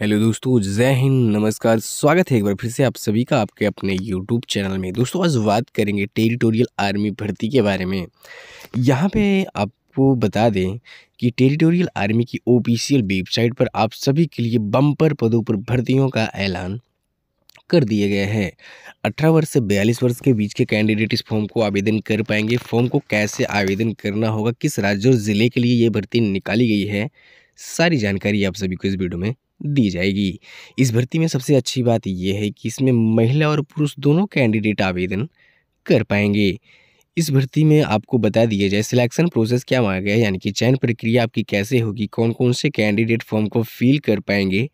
hello दोस्तों जय हिंद नमस्कार स्वागत है एक बार फिर से आप सभी का आपके अपने यूट्यूब चैनल में दोस्तों आज बात करेंगे टेरिटोरियल आर्मी भर्ती के बारे में यहाँ पे आपको बता दें कि टेरिटोरियल आर्मी की ऑफिशियल वेबसाइट पर आप सभी के लिए बम्पर पदों पर भर्तियों का ऐलान कर दिए गए हैं अठारह वर्ष से बयालीस वर्ष के बीच के कैंडिडेट इस फॉर्म को आवेदन कर पाएंगे फॉर्म को कैसे आवेदन करना होगा किस राज्य और ज़िले के लिए ये भर्ती निकाली गई है सारी जानकारी आप सभी को इस वीडियो में दी जाएगी इस भर्ती में सबसे अच्छी बात यह है कि इसमें महिला और पुरुष दोनों कैंडिडेट आवेदन कर पाएंगे इस भर्ती में आपको बता दिया जाए सिलेक्शन प्रोसेस क्या मांगा गया यानी कि चयन प्रक्रिया आपकी कैसे होगी कौन कौन से कैंडिडेट फॉर्म को फिल कर पाएंगे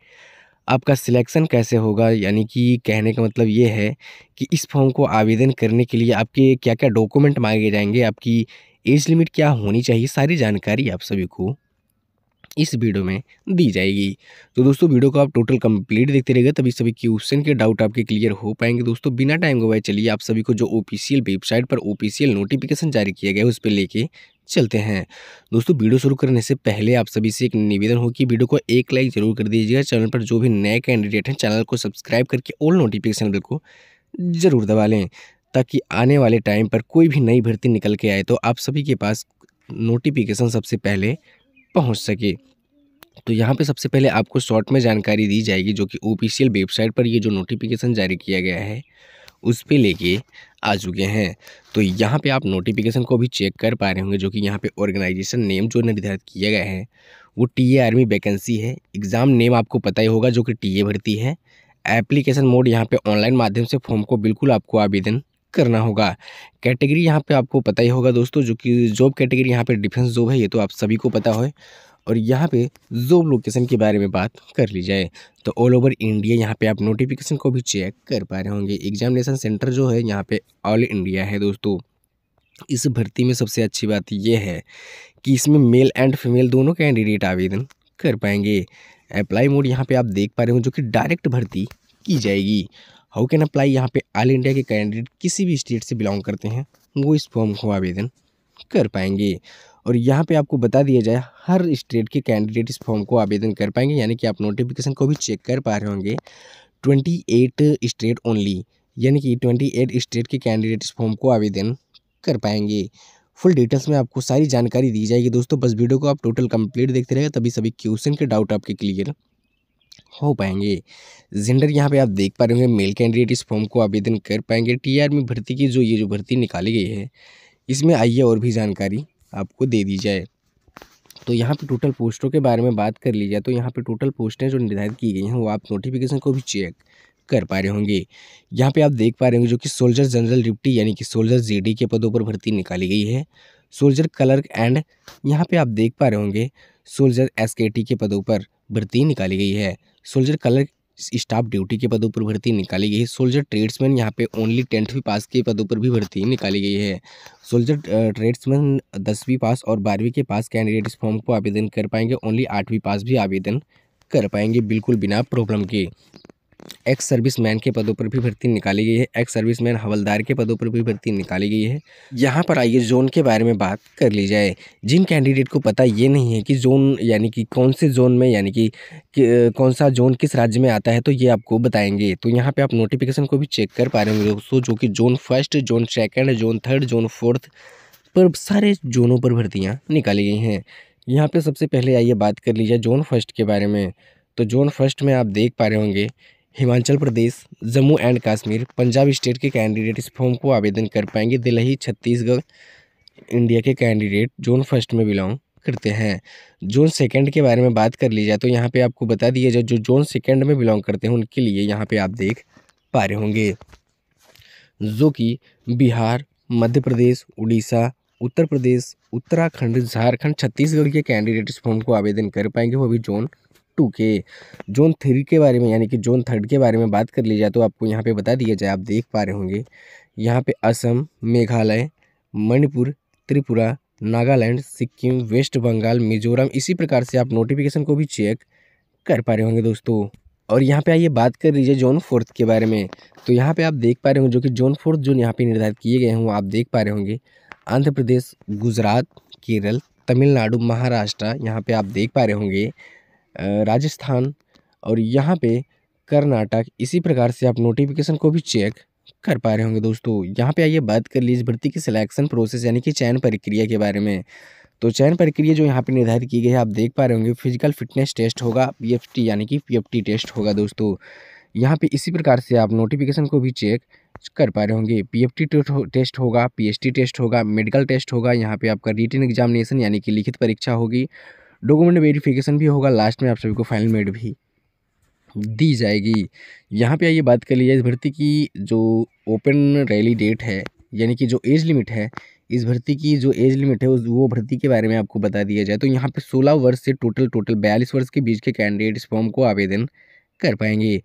आपका सिलेक्शन कैसे होगा यानी कि कहने का मतलब ये है कि इस फॉर्म को आवेदन करने के लिए आपके क्या क्या डॉक्यूमेंट मांगे जाएंगे आपकी एज लिमिट क्या होनी चाहिए सारी जानकारी आप सभी को इस वीडियो में दी जाएगी तो दोस्तों वीडियो को आप टोटल कंप्लीट देखते रहेगा तभी सभी क्वेश्चन के डाउट आपके क्लियर हो पाएंगे दोस्तों बिना टाइम गवाए चलिए आप सभी को जो ऑफिशियल वेबसाइट पर ऑफिशियल नोटिफिकेशन जारी किया गया है उस पर लेके चलते हैं दोस्तों वीडियो शुरू करने से पहले आप सभी से एक निवेदन हो कि वीडियो को एक लाइक जरूर कर दीजिएगा चैनल पर जो भी नए कैंडिडेट हैं चैनल को सब्सक्राइब करके ऑल नोटिफिकेशन बिल को ज़रूर दबा लें ताकि आने वाले टाइम पर कोई भी नई भर्ती निकल के आए तो आप सभी के पास नोटिफिकेशन सबसे पहले पहुंच सके तो यहाँ पे सबसे पहले आपको शॉर्ट में जानकारी दी जाएगी जो कि ऑफिशियल वेबसाइट पर ये जो नोटिफिकेशन जारी किया गया है उस पर लेके आ चुके हैं तो यहाँ पे आप नोटिफिकेशन को भी चेक कर पा रहे होंगे जो कि यहाँ पे ऑर्गेनाइजेशन नेम जो निर्धारित किया गया है वो टी ए आर्मी वैकेंसी है एग्ज़ाम नेम आपको पता ही होगा जो कि टी ए भर्ती है एप्लीकेशन मोड यहाँ पे ऑनलाइन माध्यम से फॉर्म को बिल्कुल आपको आवेदन करना होगा कैटेगरी यहाँ पे आपको पता ही होगा दोस्तों जो कि जॉब कैटेगरी यहाँ पे डिफेंस जॉब है ये तो आप सभी को पता हो और यहाँ पे जॉब लोकेशन के बारे में बात कर ली जाए तो ऑल ओवर इंडिया यहाँ पे आप नोटिफिकेशन को भी चेक कर पा रहे होंगे एग्जामिनेशन सेंटर जो है यहाँ पे ऑल इंडिया है दोस्तों इस भर्ती में सबसे अच्छी बात यह है कि इसमें मेल एंड फीमेल दोनों कैंडिडेट आवेदन कर पाएंगे अप्लाई मोड यहाँ पर आप देख पा रहे हो जो कि डायरेक्ट भर्ती की जाएगी हाउ कैन अप्लाई यहाँ पे ऑल इंडिया के कैंडिडेट किसी भी स्टेट से बिलोंग करते हैं वो इस फॉर्म को आवेदन कर पाएंगे और यहाँ पे आपको बता दिया जाए हर स्टेट के कैंडिडेट इस फॉर्म को आवेदन कर पाएंगे यानी कि आप नोटिफिकेशन को भी चेक कर पा रहे होंगे ट्वेंटी एट स्टेट ओनली यानी कि ट्वेंटी एट स्टेट के कैंडिडेट इस फॉर्म को आवेदन कर पाएंगे फुल डिटेल्स में आपको सारी जानकारी दी जाएगी दोस्तों बस वीडियो को आप टोटल कंप्लीट देखते रहेगा तभी सभी क्वेश्चन के डाउट आपके क्लियर हो पाएंगे जेंडर यहाँ पे आप देख पा रहे होंगे मेल कैंडिडेट इस फॉर्म को आवेदन कर पाएंगे आर में भर्ती की जो ये जो भर्ती निकाली गई है इसमें आइए और भी जानकारी आपको दे दी जाए तो यहाँ पे टोटल पोस्टों के बारे में बात कर ली जाए तो यहाँ पे टोटल पोस्टें जो निर्धारित की गई हैं वो आप नोटिफिकेशन को भी चेक कर पा रहे होंगे यहाँ पे आप देख पा रहे होंगे जो कि सोल्जर जनरल डिप्टी यानी कि सोल्जर जीडी के पदों पर भर्ती निकाली गई है सोल्जर क्लर्क एंड यहाँ पे आप देख पा रहे होंगे सोल्जर एस के पदों पर भर्ती निकाली गई है सोल्जर कलर स्टाफ ड्यूटी के पदों पर भर्ती निकाली गई है सोल्जर ट्रेड्समैन यहाँ पे ओनली टेंथवीं पास के पदों पर भी भर्ती निकाली गई है सोल्जर ट्रेड्समैन दसवीं पास और बारहवीं के पास कैंडिडेट इस फॉर्म को आवेदन कर पाएंगे ओनली आठवीं पास भी आवेदन कर पाएंगे बिल्कुल बिना प्रॉब्लम के एक्स सर्विस मैन के पदों पर भी भर्ती निकाली गई है एक्स सर्विस मैन हवलदार के पदों पर भी भर्ती निकाली गई है यहाँ पर आइए जोन के बारे में बात कर ली जाए जिन कैंडिडेट को पता ये नहीं है कि जोन यानी कि कौन से जोन में यानी कि, कि कौन सा जोन किस राज्य में आता है तो ये आपको बताएंगे तो यहाँ पर आप नोटिफिकेशन को भी चेक कर पा रहे होंगे दोस्तों जो कि zone first zone second zone third zone fourth पर सारे जोनों पर भर्तियाँ निकाली गई हैं यहाँ पर सबसे पहले आइए बात कर लीजिए जोन फर्स्ट के बारे में तो जोन फर्स्ट में आप देख पा रहे होंगे हिमाचल प्रदेश जम्मू एंड कश्मीर पंजाब स्टेट के कैंडिडेट इस फॉर्म को आवेदन कर पाएंगे दिल्ली छत्तीसगढ़ इंडिया के कैंडिडेट जोन फर्स्ट में बिलोंग करते हैं जोन सेकंड के बारे में बात कर ली जाए तो यहाँ पे आपको बता दिया जाए जो जोन सेकंड में बिलोंग करते हैं उनके लिए यहाँ पे आप देख पा रहे होंगे जो कि बिहार मध्य प्रदेश उड़ीसा उत्तर प्रदेश उत्तराखंड झारखंड छत्तीसगढ़ के कैंडिडेट इस फॉर्म को आवेदन कर पाएंगे वो भी जोन टू के जोन थ्री के बारे में यानी कि जोन थर्ड के बारे में बात कर ली जाए तो आपको यहाँ पे बता दिया जाए आप देख पा रहे होंगे यहाँ पे असम मेघालय मणिपुर त्रिपुरा नागालैंड सिक्किम वेस्ट बंगाल मिजोरम इसी प्रकार से आप नोटिफिकेशन को भी चेक कर पा रहे होंगे दोस्तों और यहाँ पे आइए बात कर लीजिए जोन फोर्थ के बारे में तो यहाँ पे आप देख पा रहे होंगे जो कि जोन फोर्थ जोन यहाँ पे निर्धारित किए गए हैं वो आप देख पा रहे होंगे आंध्र प्रदेश गुजरात केरल तमिलनाडु महाराष्ट्र यहाँ पे आप देख पा रहे होंगे राजस्थान और यहाँ पे कर्नाटक इसी प्रकार से आप नोटिफिकेशन को भी चेक कर पा रहे होंगे दोस्तों यहाँ पे आइए बात कर लीजिए भर्ती की सिलेक्शन प्रोसेस यानी कि चयन प्रक्रिया के बारे में तो चयन प्रक्रिया जो यहाँ पे निर्धारित की गई है आप देख पा रहे होंगे फिजिकल फिटनेस टेस्ट होगा पी यानी कि पी टेस्ट होगा दोस्तों यहाँ पे इसी प्रकार से आप नोटिफिकेशन को भी चेक कर पा रहे होंगे पीएफटी टेस्ट होगा पी टेस्ट होगा मेडिकल टेस्ट होगा यहाँ पे आपका रिटर्न एग्जामिनेशन यानी कि लिखित परीक्षा होगी डॉक्यूमेंट वेरिफिकेशन भी होगा लास्ट में आप सभी को फाइनल मेड भी दी जाएगी यहाँ पे आइए बात कर ली जाए इस भर्ती की जो ओपन रैली डेट है यानी कि जो एज लिमिट है इस भर्ती की जो एज लिमिट है वो भर्ती के बारे में आपको बता दिया जाए तो यहाँ पे 16 वर्ष से टोटल टोटल बयालीस वर्ष के बीच के कैंडिडेट इस फॉर्म को आवेदन कर पाएंगे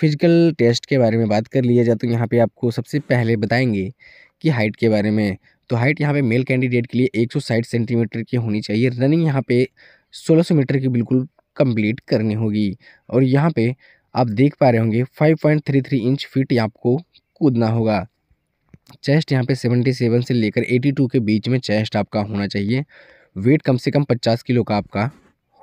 फिजिकल टेस्ट के बारे में बात कर लिया जाए तो यहाँ पर आपको सबसे पहले बताएंगे कि हाइट के बारे में तो हाइट यहाँ पे मेल कैंडिडेट के लिए साठ सेंटीमीटर की होनी चाहिए रनिंग यहाँ पे 1600 मीटर की बिल्कुल कंप्लीट करनी होगी और यहाँ पे आप देख पा रहे होंगे 5.33 इंच फीट आपको कूदना होगा चेस्ट यहाँ पे 77 से लेकर 82 के बीच में चेस्ट आपका होना चाहिए वेट कम से कम 50 किलो का आपका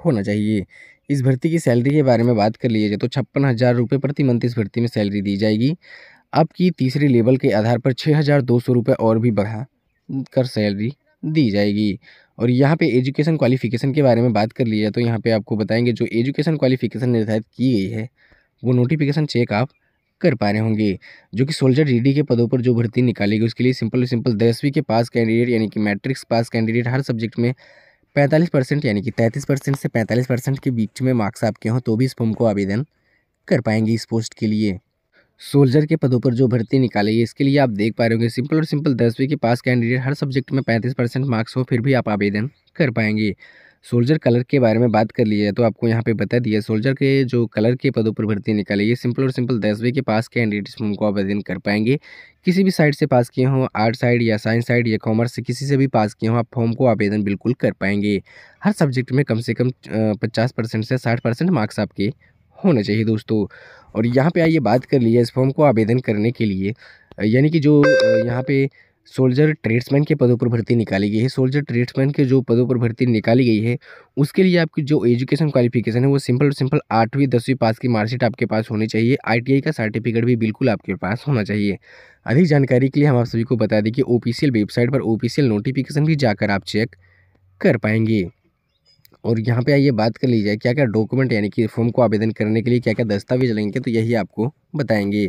होना चाहिए इस भर्ती की सैलरी के बारे में बात कर लीजिए जाए तो छप्पन हज़ार रुपये प्रति मंथ इस भर्ती में सैलरी दी जाएगी आपकी तीसरे लेवल के आधार पर छः हज़ार दो सौ रुपये और भी बढ़ा कर सैलरी दी जाएगी और यहाँ पे एजुकेशन क्वालिफ़िकेशन के बारे में बात कर ली जाए तो यहाँ पे आपको बताएंगे जो एजुकेशन क्वालिफ़िकेशन निर्धारित की गई है वो नोटिफिकेशन चेक आप कर पा रहे होंगे जो कि सोल्जर डीडी के पदों पर जो भर्ती निकालेगी उसके लिए सिंपल सिंपल दसवीं के पास कैंडिडेट यानी कि मैट्रिक्स पास कैंडिडेट हर सब्जेक्ट में पैंतालीस परसेंट यानी कि तैंतीस परसेंट से पैंतालीस परसेंट के बीच में मार्क्स आपके हों तो भी इस फॉर्म को आवेदन कर पाएंगे इस पोस्ट के लिए सोल्जर के पदों पर जो भर्ती निकाली है इसके लिए आप देख पा रहे होंगे सिंपल और सिंपल दसवीं के पास कैंडिडेट हर सब्जेक्ट में पैंतीस परसेंट मार्क्स हो फिर भी आप आवेदन कर पाएंगे सोल्जर कलर के बारे में बात कर ली है तो आपको यहाँ पे बता दिया सोल्जर के जो कलर के पदों पर भर्ती निकाली है सिंपल और सिंपल दसवीं के पास कैंडिडेट्स उनको आवेदन कर पाएंगे किसी भी साइड से पास किए हों आर्ट साइड या साइंस साइड या कॉमर्स से किसी से भी पास किए हों आप फॉर्म को आवेदन बिल्कुल कर पाएंगे हर सब्जेक्ट में कम से कम पचास परसेंट से साठ परसेंट मार्क्स आपके होना चाहिए दोस्तों और यहाँ पे आइए बात कर लीजिए इस फॉर्म को आवेदन करने के लिए यानी कि जो यहाँ पे सोल्जर ट्रेड्समैन के पदों पर भर्ती निकाली गई है सोल्जर ट्रेड्समैन के जो पदों पर भर्ती निकाली गई है उसके लिए आपकी जो एजुकेशन क्वालिफिकेशन है वो सिंपल और सिंपल आठवीं दसवीं पास की मार्कशीट आपके पास होनी चाहिए आईटीआई का सर्टिफिकेट भी बिल्कुल आपके पास होना चाहिए अधिक जानकारी के लिए हम आप सभी को बता दें कि ऑफिशियल वेबसाइट पर ऑफिशियल नोटिफिकेशन भी जाकर आप चेक कर पाएंगे और यहाँ पे आइए बात कर लीजिए क्या क्या डॉक्यूमेंट यानी कि फॉर्म को आवेदन करने के लिए क्या क्या दस्तावेज लगेंगे तो यही आपको बताएंगे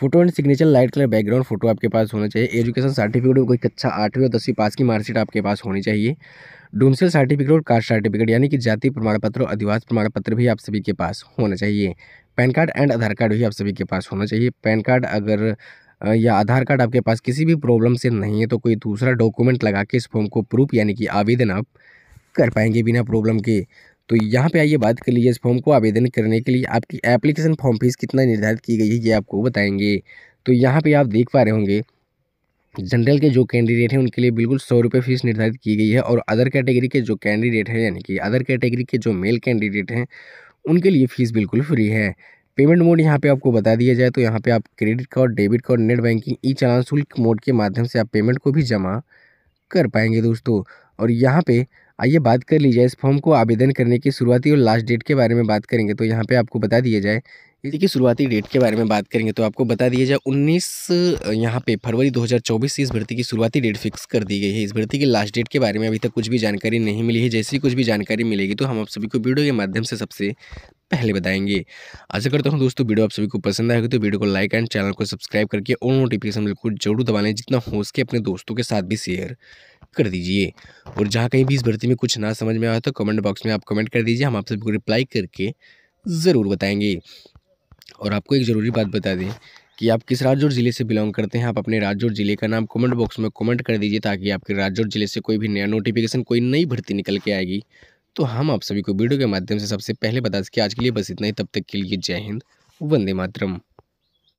photo and signature light colour background photo आपके पास होना चाहिए एजुकेशन सर्टिफिकेट कोई कच्चा आठवीं और दसवीं पास की मार्कशीट आपके पास होनी चाहिए डोमसेल सर्टिफिकेट और कास्ट सर्टिफिकेट यानी कि जाति प्रमाण पत्र और अधिवास प्रमाण पत्र भी आप सभी के पास होना चाहिए PAN card and Aadhaar card भी आप सभी के पास होना चाहिए पैन कार्ड अगर या आधार कार्ड आपके पास किसी भी प्रॉब्लम से नहीं है तो कोई दूसरा डॉक्यूमेंट लगा के इस फॉर्म को प्रूफ यानी कि आवेदन आप कर पाएंगे बिना प्रॉब्लम के तो यहाँ पे आइए बात कर लीजिए इस फॉर्म को आवेदन करने के लिए आपकी एप्लीकेशन फॉर्म फीस कितना निर्धारित की गई है ये आपको बताएंगे तो यहाँ पे आप देख पा रहे होंगे जनरल के जो कैंडिडेट हैं उनके लिए बिल्कुल सौ रुपये फीस निर्धारित की गई है और अदर कैटेगरी के जो कैंडिडेट हैं यानी कि अदर कैटेगरी के जो मेल कैंडिडेट हैं उनके लिए फ़ीस बिल्कुल फ्री है पेमेंट मोड यहाँ पे आपको बता दिया जाए तो यहाँ पे आप credit card debit card net banking e challan शुल्क मोड के माध्यम से आप पेमेंट को भी जमा कर पाएंगे दोस्तों और यहाँ पे आइए बात कर ली जाए इस फॉर्म को आवेदन करने की शुरुआती और लास्ट डेट के बारे में बात करेंगे तो यहाँ पे आपको बता दिया जाए इसी की शुरुआती डेट के बारे में बात करेंगे तो आपको बता दिया जाए 19 यहाँ पे फरवरी 2024 से इस भर्ती की शुरुआती डेट फिक्स कर दी गई है इस भर्ती की लास्ट डेट के बारे में अभी तक कुछ भी जानकारी नहीं मिली है जैसी कुछ भी जानकारी मिलेगी तो हम आप सभी को वीडियो के माध्यम से सबसे पहले बताएंगे आशा करता हूँ दोस्तों वीडियो आप सभी को पसंद आएगी तो वीडियो को लाइक एंड चैनल को सब्सक्राइब करके और नोटिफिकेशन बिल्कुल जरूर दबा लें जितना हो सके अपने दोस्तों के साथ भी शेयर कर दीजिए और जहाँ कहीं भी इस भर्ती में कुछ ना समझ में आया तो कमेंट बॉक्स में आप कमेंट कर दीजिए हम आप सबको रिप्लाई करके ज़रूर बताएंगे और आपको एक ज़रूरी बात बता दें कि आप किस राज्य और ज़िले से बिलोंग करते हैं आप अपने राज्य और ज़िले का नाम कमेंट बॉक्स में कमेंट कर दीजिए ताकि आपके राज्य और ज़िले से कोई भी नया नोटिफिकेशन कोई नई भर्ती निकल के आएगी तो हम आप सभी को वीडियो के माध्यम से सबसे पहले बता सके आज के लिए बस इतना ही तब तक के लिए जय हिंद वंदे मातरम